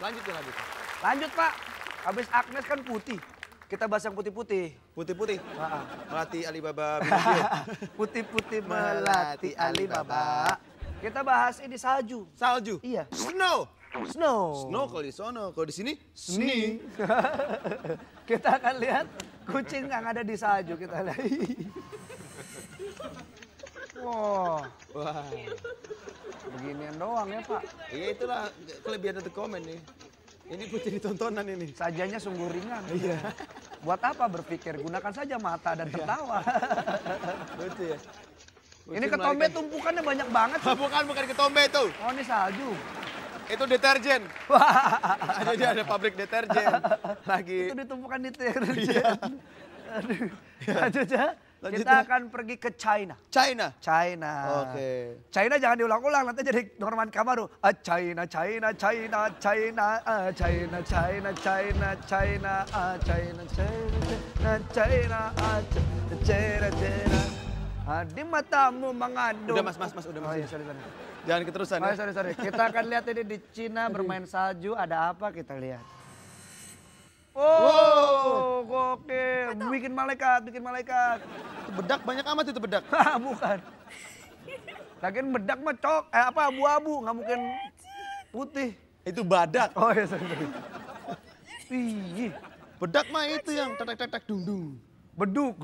Lanjut ya, lanjutin. Lanjut, Pak. Habis Agnes kan putih. Kita bahas yang putih-putih. Putih-putih? Melati Alibaba. Putih-putih melati Alibaba. Kita bahas ini salju. Salju? Iya. Snow. Snow. Snow kalau di sana kalau di sini sni. kita akan lihat kucing yang ada di salju kita lihat. wow. Wah doang ya Pak. Iya itulah kelebihan untuk komen nih. Ini pun jadi tontonan ini. Sajanya sungguh ringan. Iya. Buat apa berpikir? Gunakan saja mata dan iya. tertawa. Lucu ya. ini ketombe melarikan. tumpukannya banyak banget. Ah, bukan, bukan ketombe itu. Oh ini salju. Itu deterjen. dia ada pabrik deterjen. Lagi. Itu ditumpukan iya. deterjen. Iya. Aduh. Ya. Aduh, Lanjut kita ya. akan pergi ke China. China. China. Oke. Okay. China jangan diulang-ulang nanti jadi Norman Kamaru. Uh, China, China, China, China, uh, China, China, China, China, uh, China, China, China, uh, China, China. Uh, di matamu mengandung. Udah mas, mas, mas, udah mas. Oh, iya, sorry, sorry. Jangan keterusan oh, ya. Iya, sorry, sorry. Kita akan lihat ini di China bermain salju ada apa kita lihat. Oh. Wow bikin malaikat, bikin malaikat. Itu bedak banyak amat itu bedak. Bukan. Lagian bedak mah cok, eh apa abu-abu, nggak mungkin putih. Itu badak. Oh iya, sorry. Iya. Bedak mah itu yang tetek-tetek dung-dung. Beduk.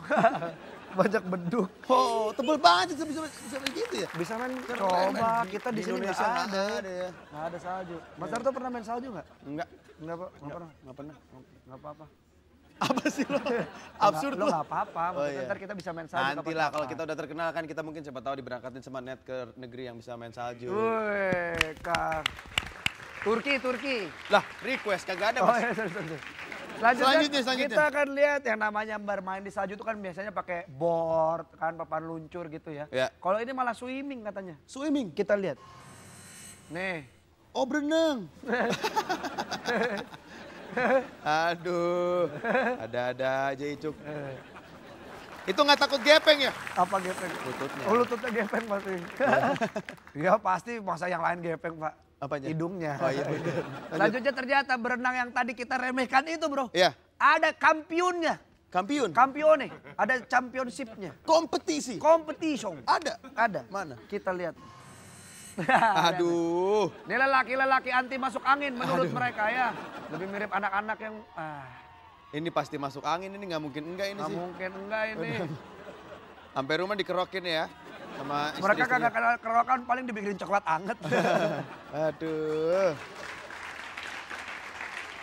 banyak beduk. Oh, tebel banget bisa bisa bisa gitu ya? Bisa main Keren, coba kita di, di sini Indonesia nggak ada. Nggak ada, ya. Gak ada salju. Mas Arto pernah main salju nggak? Enggak. Enggak, Pak. Enggak pernah. Enggak pernah. Enggak apa-apa apa sih lo? Absurd lo. Lo apa-apa, oh, iya. ntar kita bisa main salju. Nanti lah kalau kita udah terkenal kan kita mungkin siapa tahu diberangkatin sama net ke negeri yang bisa main salju. Wih, Kak. Turki, Turki. Lah, request kagak ada, oh, Mas. iya, sorry, sorry. Selanjutnya, selanjutnya, selanjutnya, kita akan lihat yang namanya bermain di salju itu kan biasanya pakai board, kan papan luncur gitu ya. ya. Kalau ini malah swimming katanya. Swimming? Kita lihat. Nih. Oh berenang. Aduh, ada-ada aja Icuk. Itu nggak takut gepeng ya? Apa gepeng? Lututnya. Oh, lututnya gepeng pasti. Iya pasti masa yang lain gepeng pak. apa Apanya? Hidungnya. Oh, iya. Selanjutnya ternyata berenang yang tadi kita remehkan itu bro. Iya. Ada kampionnya. Kampion? Kampione. Ada championshipnya. Kompetisi? Kompetisi. Ada? Ada. Mana? Kita lihat. Aduh. Ini lelaki-lelaki anti masuk angin menurut Aduh. mereka ya. Lebih mirip anak-anak yang... Ah. Ini pasti masuk angin, ini nggak mungkin enggak ini gak sih. mungkin enggak ini. Sampai rumah dikerokin ya sama istri Mereka kagak kerokan paling dibikin coklat anget. Aduh.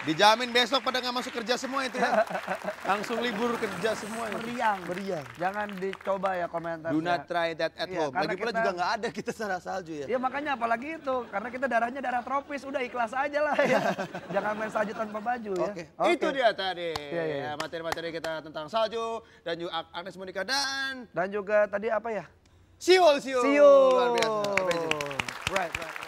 Dijamin besok pada nggak masuk kerja semua itu ya. Langsung libur kerja semua ya. Meriang. Meriang. Jangan dicoba ya komentar. Do not ya. try that at iya, home. Lagi pula kita, juga nggak ada kita sana salju ya. Iya makanya apalagi itu. Karena kita darahnya darah tropis. Udah ikhlas aja lah ya. Jangan main salju tanpa baju ya. Oke. Okay. Okay. Itu dia tadi. Iya, iya. iya. Ya, materi-materi kita tentang salju. Dan juga Agnes Monica dan... Dan juga tadi apa ya? Siul, siul. Siul. Luar biasa. Right, right.